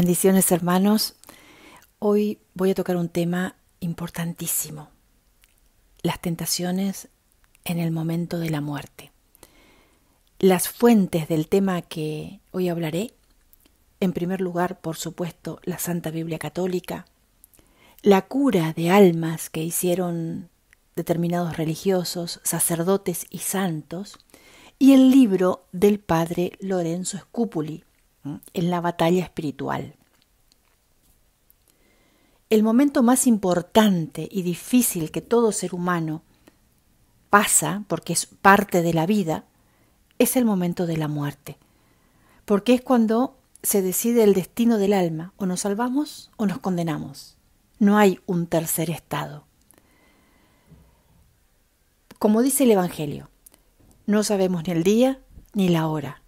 Bendiciones hermanos. Hoy voy a tocar un tema importantísimo. Las tentaciones en el momento de la muerte. Las fuentes del tema que hoy hablaré, en primer lugar, por supuesto, la Santa Biblia Católica, la cura de almas que hicieron determinados religiosos, sacerdotes y santos, y el libro del padre Lorenzo escúpuli en la batalla espiritual. El momento más importante y difícil que todo ser humano pasa, porque es parte de la vida, es el momento de la muerte, porque es cuando se decide el destino del alma, o nos salvamos o nos condenamos. No hay un tercer estado. Como dice el Evangelio, no sabemos ni el día ni la hora,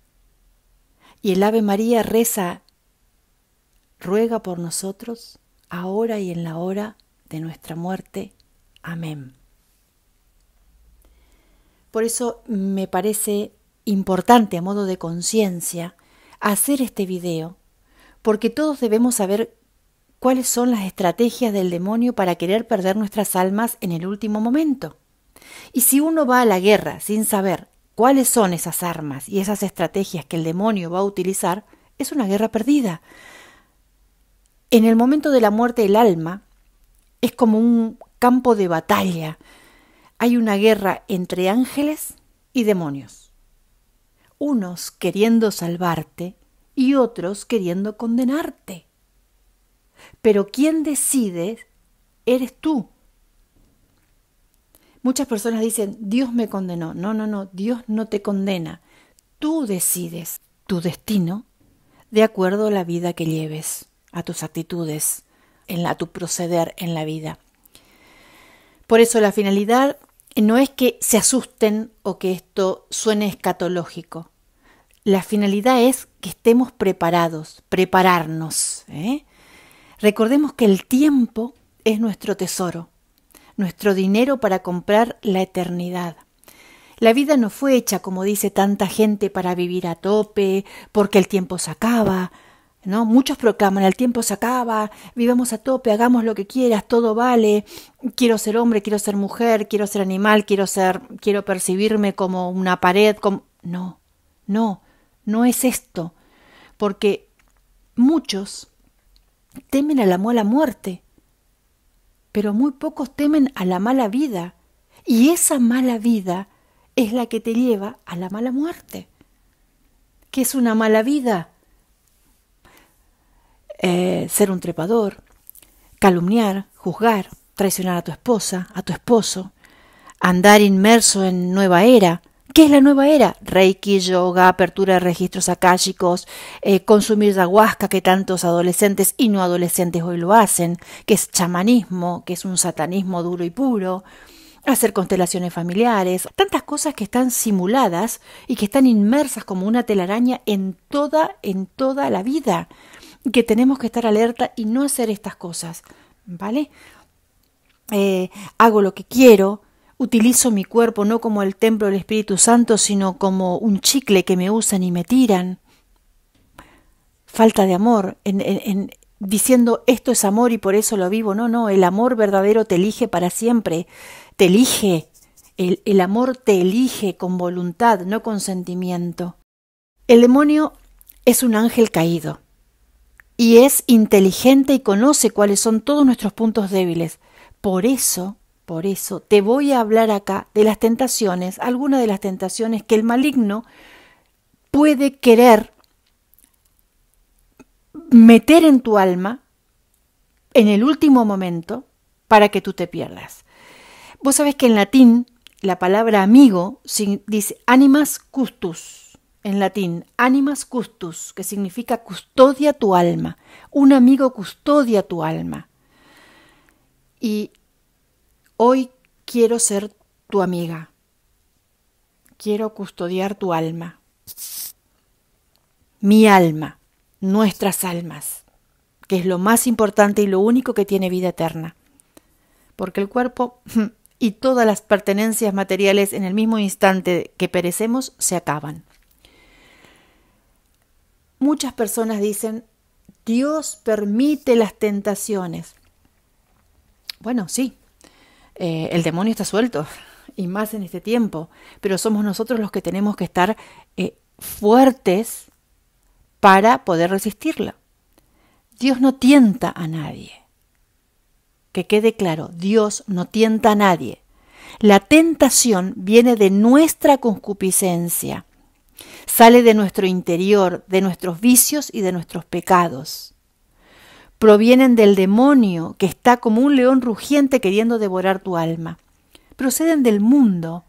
y el Ave María reza, ruega por nosotros, ahora y en la hora de nuestra muerte. Amén. Por eso me parece importante a modo de conciencia hacer este video, porque todos debemos saber cuáles son las estrategias del demonio para querer perder nuestras almas en el último momento. Y si uno va a la guerra sin saber cuáles son esas armas y esas estrategias que el demonio va a utilizar, es una guerra perdida. En el momento de la muerte el alma es como un campo de batalla. Hay una guerra entre ángeles y demonios. Unos queriendo salvarte y otros queriendo condenarte. Pero quien decide eres tú. Muchas personas dicen, Dios me condenó. No, no, no, Dios no te condena. Tú decides tu destino de acuerdo a la vida que lleves, a tus actitudes, en la, a tu proceder en la vida. Por eso la finalidad no es que se asusten o que esto suene escatológico. La finalidad es que estemos preparados, prepararnos. ¿eh? Recordemos que el tiempo es nuestro tesoro nuestro dinero para comprar la eternidad. La vida no fue hecha, como dice tanta gente, para vivir a tope, porque el tiempo se acaba. ¿no? Muchos proclaman, el tiempo se acaba, vivamos a tope, hagamos lo que quieras, todo vale, quiero ser hombre, quiero ser mujer, quiero ser animal, quiero ser, quiero percibirme como una pared, como... No, no, no es esto, porque muchos temen a la muerte, pero muy pocos temen a la mala vida. Y esa mala vida es la que te lleva a la mala muerte. ¿Qué es una mala vida? Eh, ser un trepador, calumniar, juzgar, traicionar a tu esposa, a tu esposo, andar inmerso en nueva era, ¿Qué es la nueva era? Reiki, yoga, apertura de registros akáshicos, eh, consumir ayahuasca que tantos adolescentes y no adolescentes hoy lo hacen, que es chamanismo, que es un satanismo duro y puro, hacer constelaciones familiares, tantas cosas que están simuladas y que están inmersas como una telaraña en toda, en toda la vida, que tenemos que estar alerta y no hacer estas cosas, ¿vale? Eh, hago lo que quiero, Utilizo mi cuerpo no como el templo del Espíritu Santo, sino como un chicle que me usan y me tiran. Falta de amor, en, diciendo esto es amor y por eso lo vivo. No, no, el amor verdadero te elige para siempre, te elige. El, el amor te elige con voluntad, no con sentimiento. El demonio es un ángel caído y es inteligente y conoce cuáles son todos nuestros puntos débiles. Por eso por eso te voy a hablar acá de las tentaciones, algunas de las tentaciones que el maligno puede querer meter en tu alma en el último momento para que tú te pierdas. Vos sabés que en latín la palabra amigo dice animas custus, en latín, animas custus, que significa custodia tu alma, un amigo custodia tu alma. Y Hoy quiero ser tu amiga. Quiero custodiar tu alma. Mi alma, nuestras almas, que es lo más importante y lo único que tiene vida eterna. Porque el cuerpo y todas las pertenencias materiales en el mismo instante que perecemos se acaban. Muchas personas dicen, Dios permite las tentaciones. Bueno, sí, eh, el demonio está suelto, y más en este tiempo, pero somos nosotros los que tenemos que estar eh, fuertes para poder resistirla. Dios no tienta a nadie. Que quede claro, Dios no tienta a nadie. La tentación viene de nuestra concupiscencia, sale de nuestro interior, de nuestros vicios y de nuestros pecados provienen del demonio que está como un león rugiente queriendo devorar tu alma. Proceden del mundo.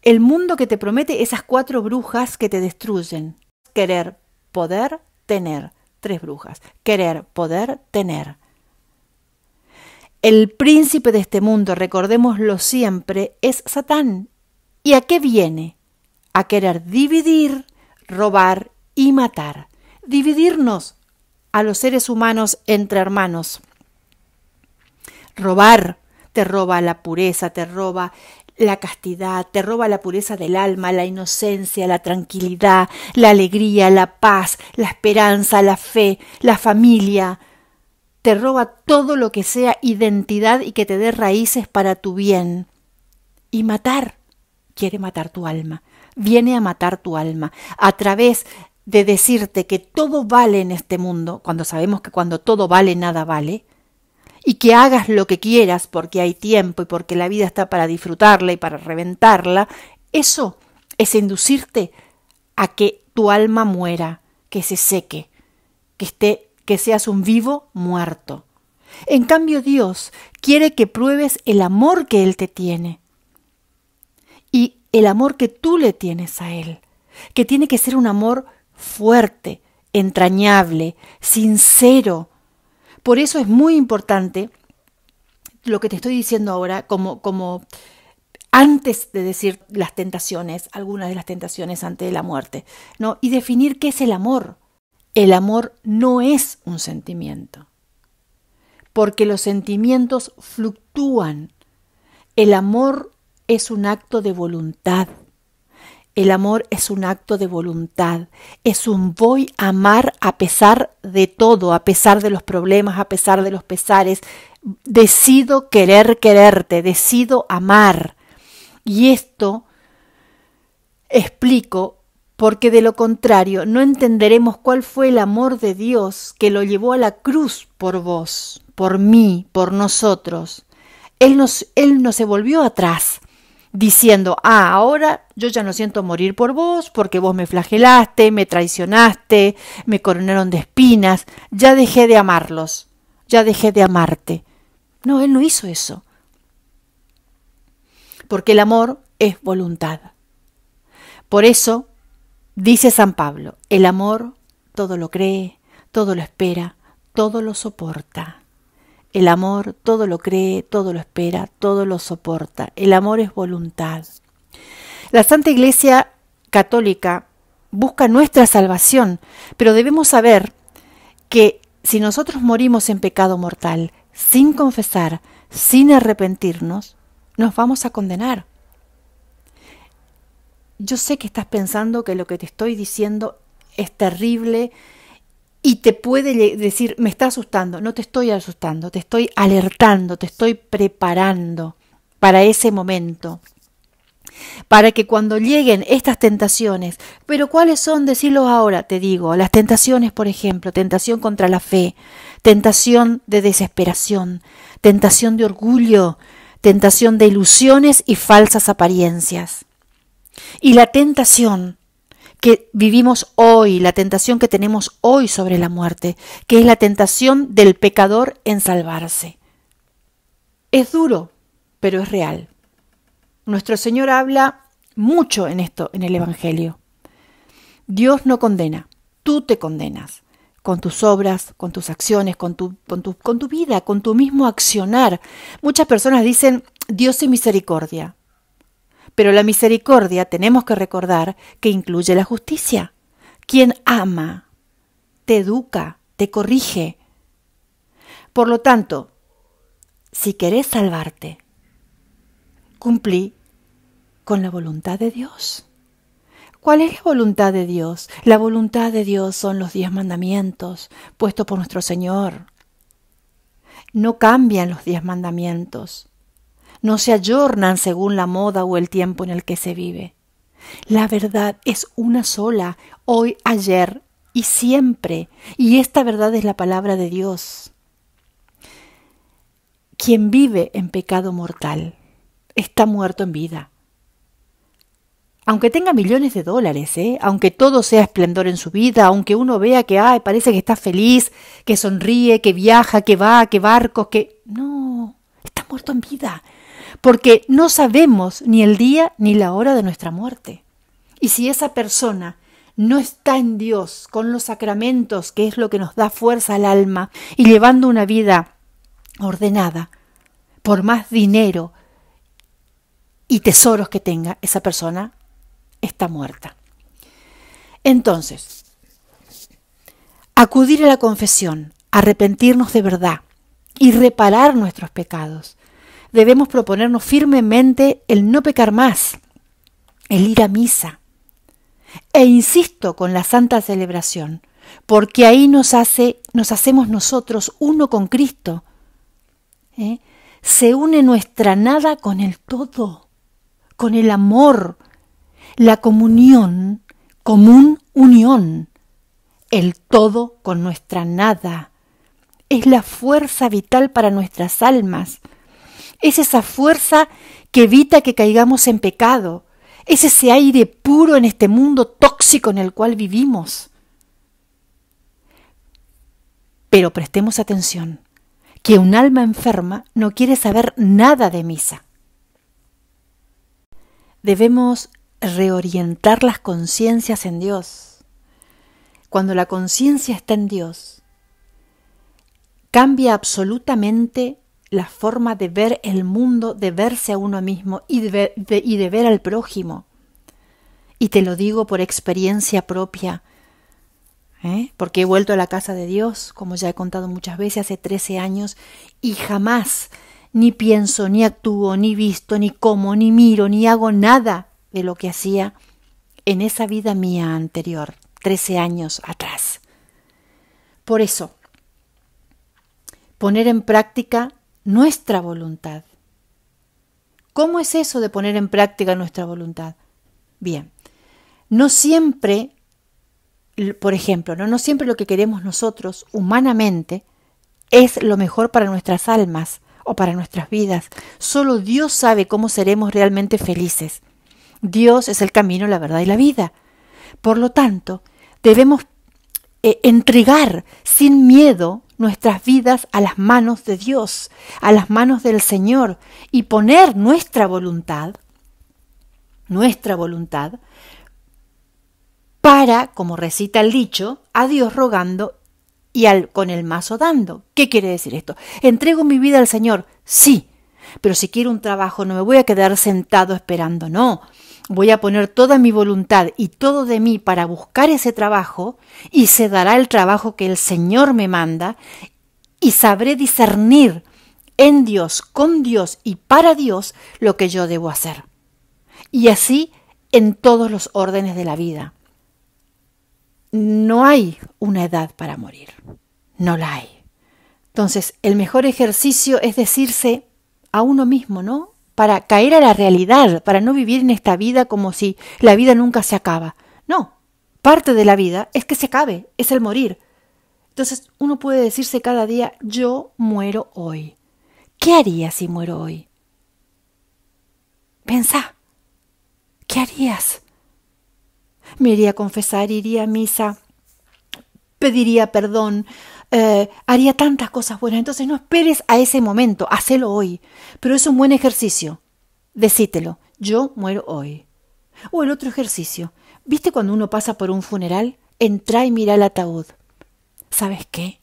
El mundo que te promete esas cuatro brujas que te destruyen. Querer, poder, tener. Tres brujas. Querer, poder, tener. El príncipe de este mundo, recordémoslo siempre, es Satán. ¿Y a qué viene? A querer dividir, robar y matar. Dividirnos, a los seres humanos entre hermanos. Robar te roba la pureza, te roba la castidad, te roba la pureza del alma, la inocencia, la tranquilidad, la alegría, la paz, la esperanza, la fe, la familia. Te roba todo lo que sea identidad y que te dé raíces para tu bien. Y matar quiere matar tu alma, viene a matar tu alma a través de decirte que todo vale en este mundo, cuando sabemos que cuando todo vale, nada vale, y que hagas lo que quieras porque hay tiempo y porque la vida está para disfrutarla y para reventarla, eso es inducirte a que tu alma muera, que se seque, que esté que seas un vivo muerto. En cambio Dios quiere que pruebes el amor que él te tiene y el amor que tú le tienes a él, que tiene que ser un amor fuerte, entrañable, sincero. Por eso es muy importante lo que te estoy diciendo ahora como, como antes de decir las tentaciones, algunas de las tentaciones antes de la muerte, ¿no? Y definir qué es el amor. El amor no es un sentimiento, porque los sentimientos fluctúan. El amor es un acto de voluntad. El amor es un acto de voluntad, es un voy a amar a pesar de todo, a pesar de los problemas, a pesar de los pesares. Decido querer quererte, decido amar. Y esto explico porque de lo contrario no entenderemos cuál fue el amor de Dios que lo llevó a la cruz por vos, por mí, por nosotros. Él, nos, él no se volvió atrás, diciendo, ah, ahora yo ya no siento morir por vos, porque vos me flagelaste, me traicionaste, me coronaron de espinas, ya dejé de amarlos, ya dejé de amarte. No, él no hizo eso. Porque el amor es voluntad. Por eso, dice San Pablo, el amor todo lo cree, todo lo espera, todo lo soporta. El amor todo lo cree, todo lo espera, todo lo soporta. El amor es voluntad. La Santa Iglesia Católica busca nuestra salvación, pero debemos saber que si nosotros morimos en pecado mortal, sin confesar, sin arrepentirnos, nos vamos a condenar. Yo sé que estás pensando que lo que te estoy diciendo es terrible, y te puede decir, me está asustando, no te estoy asustando, te estoy alertando, te estoy preparando para ese momento, para que cuando lleguen estas tentaciones, pero ¿cuáles son? Decirlos ahora, te digo, las tentaciones, por ejemplo, tentación contra la fe, tentación de desesperación, tentación de orgullo, tentación de ilusiones y falsas apariencias. Y la tentación que vivimos hoy, la tentación que tenemos hoy sobre la muerte, que es la tentación del pecador en salvarse. Es duro, pero es real. Nuestro Señor habla mucho en esto, en el Evangelio. Dios no condena, tú te condenas, con tus obras, con tus acciones, con tu, con tu, vida, con tu mismo accionar. Muchas personas dicen, Dios y misericordia. Pero la misericordia tenemos que recordar que incluye la justicia. Quien ama, te educa, te corrige. Por lo tanto, si querés salvarte, cumplí con la voluntad de Dios. ¿Cuál es la voluntad de Dios? La voluntad de Dios son los diez mandamientos puestos por nuestro Señor. No cambian los diez mandamientos no se ayornan según la moda o el tiempo en el que se vive. La verdad es una sola, hoy, ayer y siempre, y esta verdad es la palabra de Dios. Quien vive en pecado mortal está muerto en vida. Aunque tenga millones de dólares, ¿eh? aunque todo sea esplendor en su vida, aunque uno vea que parece que está feliz, que sonríe, que viaja, que va, que barco, que... No, está muerto en vida porque no sabemos ni el día ni la hora de nuestra muerte. Y si esa persona no está en Dios con los sacramentos, que es lo que nos da fuerza al alma, y llevando una vida ordenada, por más dinero y tesoros que tenga, esa persona está muerta. Entonces, acudir a la confesión, arrepentirnos de verdad y reparar nuestros pecados debemos proponernos firmemente el no pecar más, el ir a misa. E insisto con la santa celebración, porque ahí nos hace, nos hacemos nosotros uno con Cristo. ¿eh? Se une nuestra nada con el todo, con el amor, la comunión, común unión, el todo con nuestra nada. Es la fuerza vital para nuestras almas es esa fuerza que evita que caigamos en pecado, es ese aire puro en este mundo tóxico en el cual vivimos. Pero prestemos atención, que un alma enferma no quiere saber nada de misa. Debemos reorientar las conciencias en Dios. Cuando la conciencia está en Dios, cambia absolutamente la forma de ver el mundo, de verse a uno mismo y de ver, al prójimo. Y te lo digo por experiencia propia, ¿eh? porque he vuelto a la casa de Dios, como ya he contado muchas veces, hace 13 años, y jamás ni pienso, ni actúo, ni visto, ni como, ni miro, ni hago nada de lo que hacía en esa vida mía anterior, 13 años atrás. Por eso, poner en práctica nuestra voluntad. ¿Cómo es eso de poner en práctica nuestra voluntad? Bien, no siempre, por ejemplo, no, no siempre lo que queremos nosotros humanamente es lo mejor para nuestras almas o para nuestras vidas. Solo Dios sabe cómo seremos realmente felices. Dios es el camino, la verdad y la vida. Por lo tanto, debemos eh, entregar sin miedo nuestras vidas a las manos de Dios, a las manos del Señor, y poner nuestra voluntad, nuestra voluntad, para, como recita el dicho, a Dios rogando y al, con el mazo dando. ¿Qué quiere decir esto? Entrego mi vida al Señor, sí, pero si quiero un trabajo no me voy a quedar sentado esperando, no voy a poner toda mi voluntad y todo de mí para buscar ese trabajo, y se dará el trabajo que el Señor me manda, y sabré discernir en Dios, con Dios y para Dios lo que yo debo hacer. Y así en todos los órdenes de la vida. No hay una edad para morir, no la hay. Entonces, el mejor ejercicio es decirse a uno mismo, ¿no? para caer a la realidad, para no vivir en esta vida como si la vida nunca se acaba. No, parte de la vida es que se acabe, es el morir. Entonces uno puede decirse cada día, yo muero hoy. ¿Qué haría si muero hoy? Pensá, ¿qué harías? Me iría a confesar, iría a misa, pediría perdón, eh, haría tantas cosas buenas. Entonces no esperes a ese momento, hacelo hoy. Pero es un buen ejercicio. Decítelo, yo muero hoy. O el otro ejercicio. ¿Viste cuando uno pasa por un funeral? Entra y mira el ataúd. ¿Sabes qué?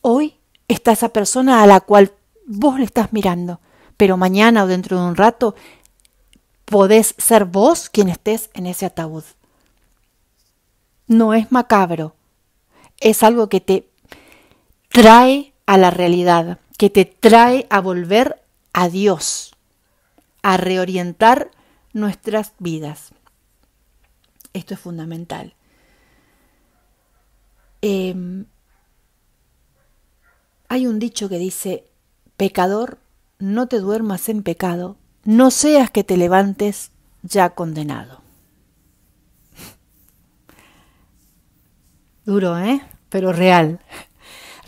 Hoy está esa persona a la cual vos le estás mirando, pero mañana o dentro de un rato podés ser vos quien estés en ese ataúd. No es macabro, es algo que te trae a la realidad, que te trae a volver a Dios, a reorientar nuestras vidas. Esto es fundamental. Em, hay un dicho que dice, pecador, no te duermas en pecado, no seas que te levantes ya condenado. Duro, ¿eh? Pero real.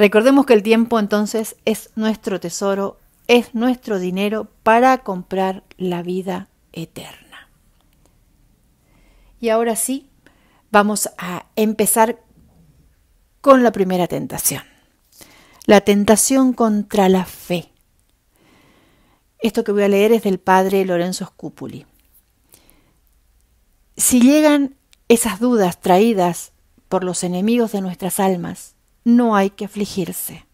Recordemos que el tiempo entonces es nuestro tesoro, es nuestro dinero para comprar la vida eterna. Y ahora sí, vamos a empezar con la primera tentación, la tentación contra la fe. Esto que voy a leer es del padre Lorenzo Scupuli. Si llegan esas dudas traídas por los enemigos de nuestras almas, no hay que afligirse,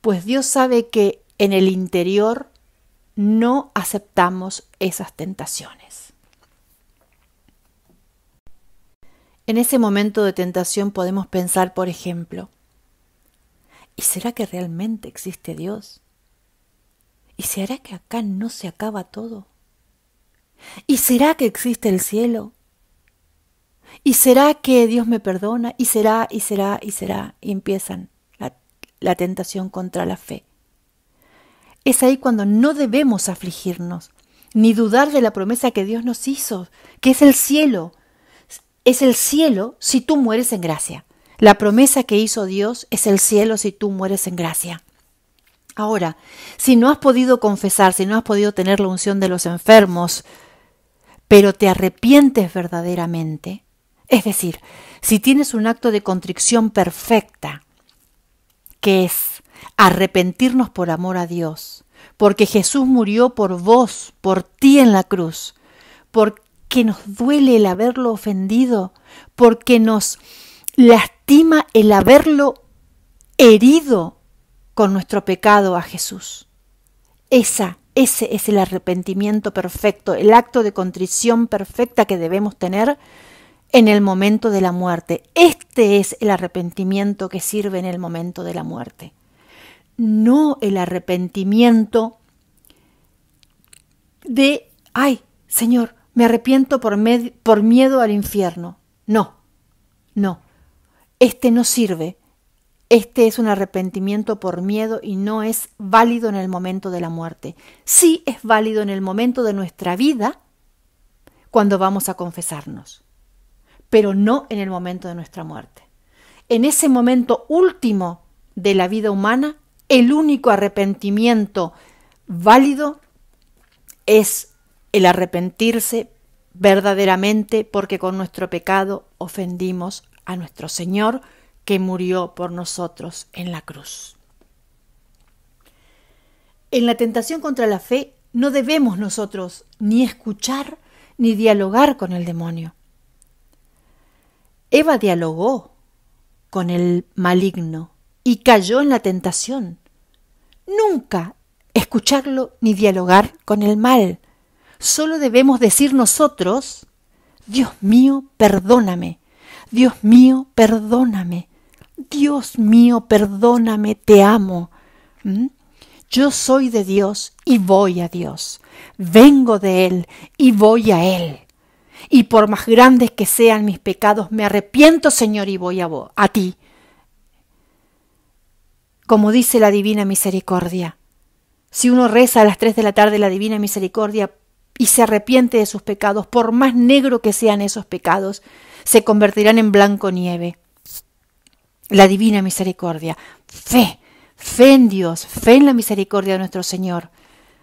pues Dios sabe que en el interior no aceptamos esas tentaciones. En ese momento de tentación podemos pensar, por ejemplo, ¿y será que realmente existe Dios? ¿Y será que acá no se acaba todo? ¿Y será que existe el cielo? ¿Y será que Dios me perdona? ¿Y será, y será, y será? Y empiezan la, la tentación contra la fe. Es ahí cuando no debemos afligirnos, ni dudar de la promesa que Dios nos hizo, que es el cielo. Es el cielo si tú mueres en gracia. La promesa que hizo Dios es el cielo si tú mueres en gracia. Ahora, si no has podido confesar, si no has podido tener la unción de los enfermos, pero te arrepientes verdaderamente, es decir, si tienes un acto de contrición perfecta, que es arrepentirnos por amor a Dios, porque Jesús murió por vos, por ti en la cruz, porque nos duele el haberlo ofendido, porque nos lastima el haberlo herido con nuestro pecado a Jesús. Esa, ese es el arrepentimiento perfecto, el acto de contrición perfecta que debemos tener en el momento de la muerte. Este es el arrepentimiento que sirve en el momento de la muerte. No el arrepentimiento de, ay, Señor, me arrepiento por, miedo al infierno. No, no. Este no sirve. Este es un arrepentimiento por miedo y no es válido en el momento de la muerte. Sí es válido en el momento de nuestra vida cuando vamos a confesarnos pero no en el momento de nuestra muerte. En ese momento último de la vida humana, el único arrepentimiento válido es el arrepentirse verdaderamente porque con nuestro pecado ofendimos a nuestro Señor que murió por nosotros en la cruz. En la tentación contra la fe no debemos nosotros ni escuchar ni dialogar con el demonio. Eva dialogó con el maligno y cayó en la tentación. Nunca escucharlo ni dialogar con el mal. Solo debemos decir nosotros, Dios mío, perdóname. Dios mío, perdóname. Dios mío, perdóname, te amo. ¿Mm? Yo soy de Dios y voy a Dios. Vengo de Él y voy a Él y por más grandes que sean mis pecados, me arrepiento, Señor, y voy a, ti. Como dice la Divina Misericordia, si uno reza a las tres de la tarde la Divina Misericordia y se arrepiente de sus pecados, por más negro que sean esos pecados, se convertirán en blanco nieve. La Divina Misericordia, fe, fe en Dios, fe en la misericordia de nuestro Señor,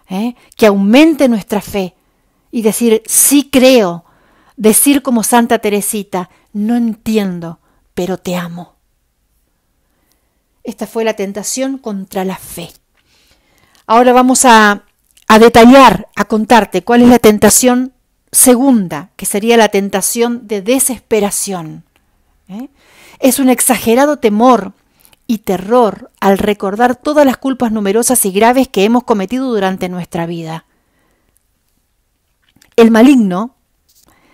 ¿eh? que aumente nuestra fe y decir, sí creo, decir como Santa Teresita, no entiendo, pero te amo. Esta fue la tentación contra la fe. Ahora vamos a, detallar, a contarte cuál es la tentación segunda, que sería la tentación de desesperación. ¿eh? Es un exagerado temor y terror al recordar todas las culpas numerosas y graves que hemos cometido durante nuestra vida. El maligno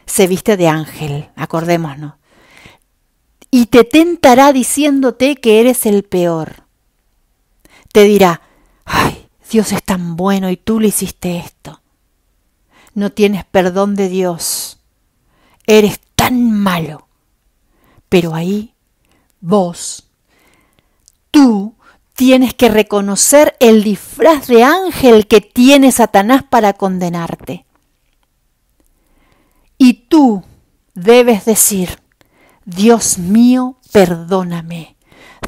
se viste de ángel, acordémonos. Y te tentará diciéndote que eres el peor. Te dirá, ay, Dios es tan bueno y tú le hiciste esto. No tienes perdón de Dios. Eres tan malo. Pero ahí, vos, tú tienes que reconocer el disfraz de ángel que tiene Satanás para condenarte. Y tú debes decir, Dios mío, perdóname,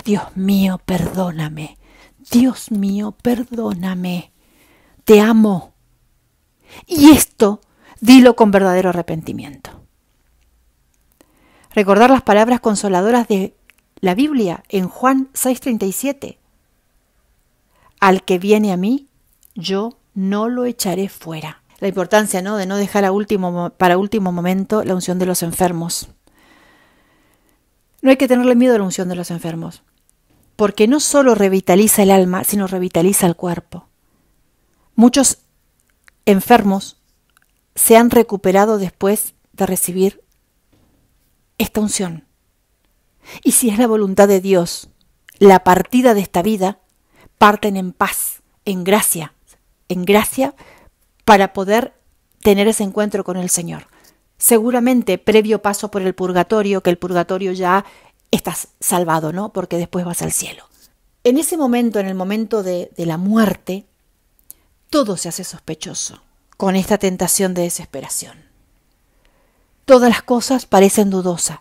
Dios mío, perdóname, Dios mío, perdóname, te amo. Y esto dilo con verdadero arrepentimiento. Recordar las palabras consoladoras de la Biblia en Juan 6:37. Al que viene a mí, yo no lo echaré fuera la importancia ¿no? de no dejar a último, para último momento la unción de los enfermos. No hay que tenerle miedo a la unción de los enfermos, porque no solo revitaliza el alma, sino revitaliza el cuerpo. Muchos enfermos se han recuperado después de recibir esta unción. Y si es la voluntad de Dios, la partida de esta vida, parten en paz, en gracia, en gracia para poder tener ese encuentro con el Señor. Seguramente previo paso por el purgatorio, que el purgatorio ya estás salvado, ¿no? Porque después vas al cielo. En ese momento, en el momento de, la muerte, todo se hace sospechoso con esta tentación de desesperación. Todas las cosas parecen dudosas.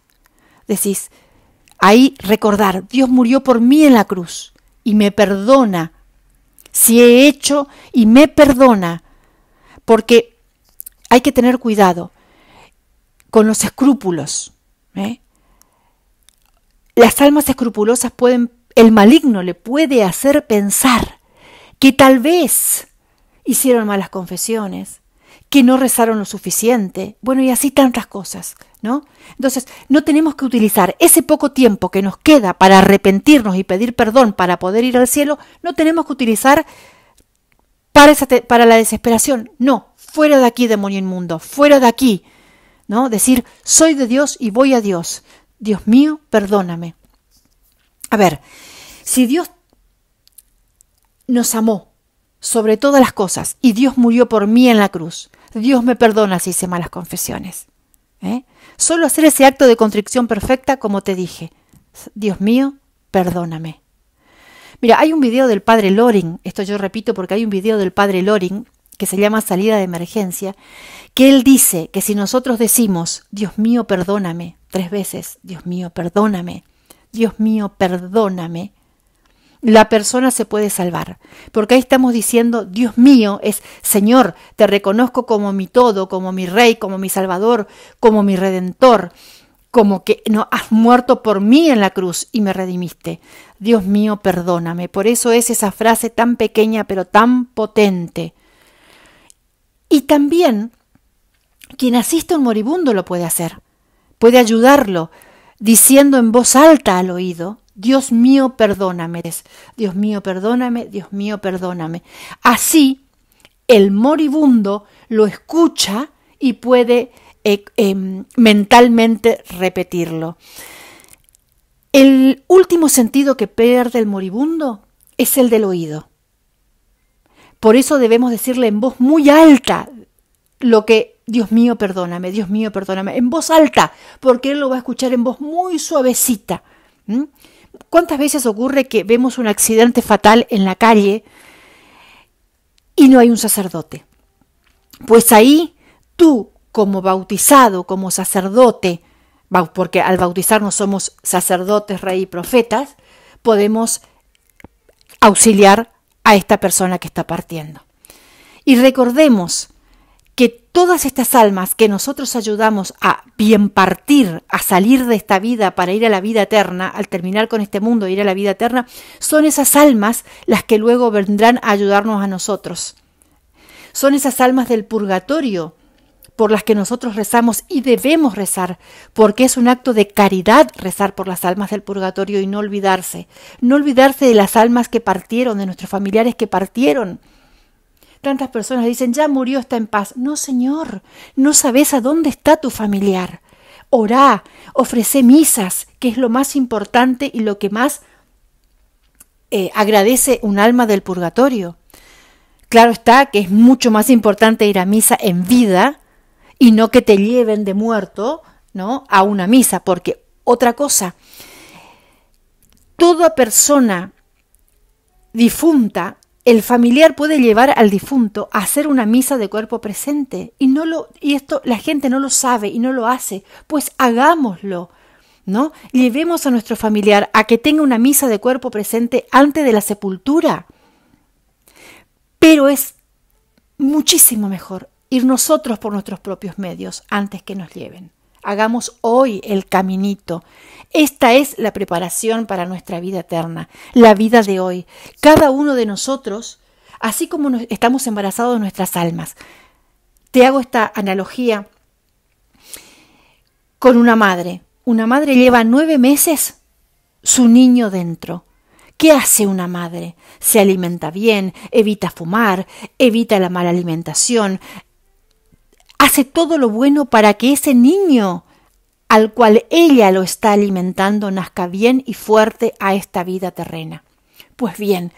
Decís, ahí recordar, Dios murió por mí en la cruz y me perdona. Si he hecho y me perdona porque hay que tener cuidado con los escrúpulos. ¿eh? Las almas escrupulosas pueden, el maligno le puede hacer pensar que tal vez hicieron malas confesiones, que no rezaron lo suficiente, bueno, y así tantas cosas, ¿no? Entonces, no tenemos que utilizar ese poco tiempo que nos queda para arrepentirnos y pedir perdón para poder ir al cielo, no tenemos que utilizar para, la desesperación. No, fuera de aquí, demonio inmundo, fuera de aquí. ¿No? Decir, soy de Dios y voy a Dios. Dios mío, perdóname. A ver, si Dios nos amó sobre todas las cosas y Dios murió por mí en la cruz, Dios me perdona si hice malas confesiones. ¿eh? Solo hacer ese acto de contrición perfecta, como te dije. Dios mío, perdóname. Mira, hay un video del padre Loring, esto yo repito porque hay un video del padre Loring que se llama Salida de Emergencia, que él dice que si nosotros decimos, Dios mío, perdóname, tres veces, Dios mío, perdóname, Dios mío, perdóname, la persona se puede salvar. Porque ahí estamos diciendo, Dios mío, es Señor, te reconozco como mi todo, como mi rey, como mi salvador, como mi redentor, como que no has muerto por mí en la cruz y me redimiste. Dios mío, perdóname. Por eso es esa frase tan pequeña pero tan potente. Y también quien asiste a un moribundo lo puede hacer. Puede ayudarlo diciendo en voz alta al oído, Dios mío, perdóname. Dios mío, perdóname, Dios mío, perdóname. Así el moribundo lo escucha y puede eh, em, mentalmente repetirlo. El último sentido que pierde el moribundo es el del oído. Por eso debemos decirle en voz muy alta lo que, Dios mío, perdóname, Dios mío, perdóname, en voz alta, porque él lo va a escuchar en voz muy suavecita. ¿Mm? ¿Cuántas veces ocurre que vemos un accidente fatal en la calle y no hay un sacerdote? Pues ahí tú, como bautizado, como sacerdote, porque al bautizarnos somos sacerdotes, rey y profetas, podemos auxiliar a esta persona que está partiendo. Y recordemos que todas estas almas que nosotros ayudamos a bien partir, a salir de esta vida para ir a la vida eterna, al terminar con este mundo, e ir a la vida eterna, son esas almas las que luego vendrán a ayudarnos a nosotros. Son esas almas del purgatorio por las que nosotros rezamos y debemos rezar, porque es un acto de caridad rezar por las almas del purgatorio y no olvidarse, no olvidarse de las almas que partieron, de nuestros familiares que partieron. Tantas personas dicen, ya murió, está en paz. No, Señor, no sabes a dónde está tu familiar. Orá, ofrece misas, que es lo más importante y lo que más eh, agradece un alma del purgatorio. Claro está que es mucho más importante ir a misa en vida y no que te lleven de muerto, ¿no? A una misa, porque otra cosa, toda persona difunta, el familiar puede llevar al difunto a hacer una misa de cuerpo presente y no lo y esto la gente no lo sabe y no lo hace, pues hagámoslo. ¿No? Llevemos a nuestro familiar a que tenga una misa de cuerpo presente antes de la sepultura. Pero es muchísimo mejor ir nosotros por nuestros propios medios antes que nos lleven. Hagamos hoy el caminito. Esta es la preparación para nuestra vida eterna, la vida de hoy. Cada uno de nosotros, así como estamos embarazados de nuestras almas. Te hago esta analogía con una madre. Una madre lleva nueve meses su niño dentro. ¿Qué hace una madre? Se alimenta bien, evita fumar, evita la mala alimentación, hace todo lo bueno para que ese niño al cual ella lo está alimentando nazca bien y fuerte a esta vida terrena. Pues bien,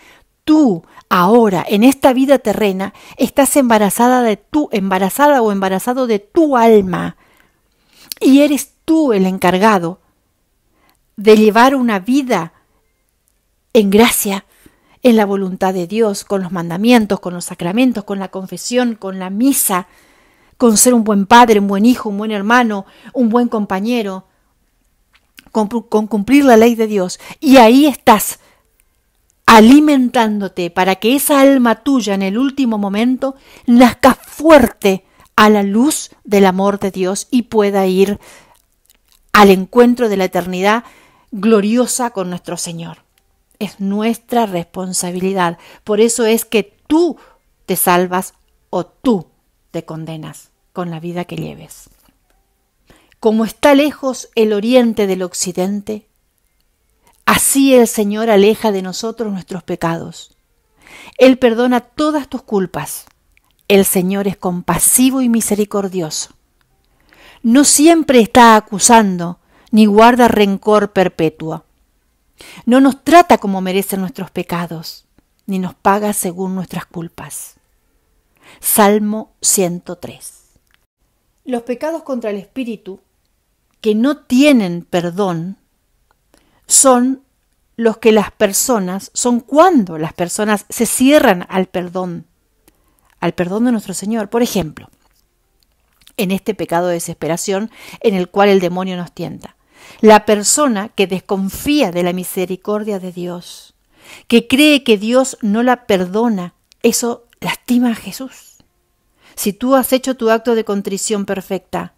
tú ahora en esta vida terrena estás embarazada de tu embarazada o embarazado de tu alma y eres tú el encargado de llevar una vida en gracia, en la voluntad de Dios, con los mandamientos, con los sacramentos, con la confesión, con la misa, con ser un buen padre, un buen hijo, un buen hermano, un buen compañero, con, cumplir la ley de Dios. Y ahí estás alimentándote para que esa alma tuya en el último momento nazca fuerte a la luz del amor de Dios y pueda ir al encuentro de la eternidad gloriosa con nuestro Señor. Es nuestra responsabilidad. Por eso es que tú te salvas o tú te condenas con la vida que lleves. Como está lejos el oriente del occidente, así el Señor aleja de nosotros nuestros pecados. Él perdona todas tus culpas. El Señor es compasivo y misericordioso. No siempre está acusando ni guarda rencor perpetuo. No nos trata como merecen nuestros pecados, ni nos paga según nuestras culpas. Salmo 103. Los pecados contra el espíritu que no tienen perdón son los que las personas son cuando las personas se cierran al perdón, al perdón de nuestro Señor. Por ejemplo, en este pecado de desesperación en el cual el demonio nos tienta. La persona que desconfía de la misericordia de Dios, que cree que Dios no la perdona, eso Lastima a Jesús. Si tú has hecho tu acto de contrición perfecta,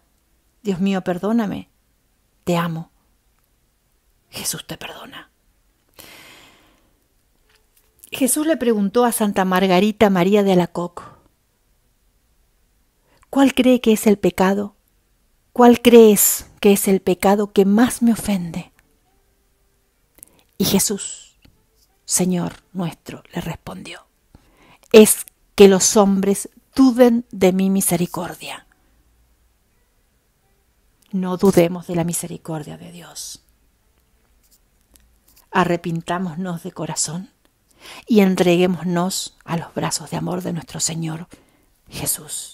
Dios mío, perdóname, te amo. Jesús te perdona. Jesús le preguntó a Santa Margarita María de Alacoc, ¿cuál cree que es el pecado? ¿Cuál crees que es el pecado que más me ofende? Y Jesús, Señor nuestro, le respondió, es que los hombres duden de mi misericordia. No dudemos de la misericordia de Dios. Arrepintámonos de corazón y entreguémonos a los brazos de amor de nuestro Señor Jesús.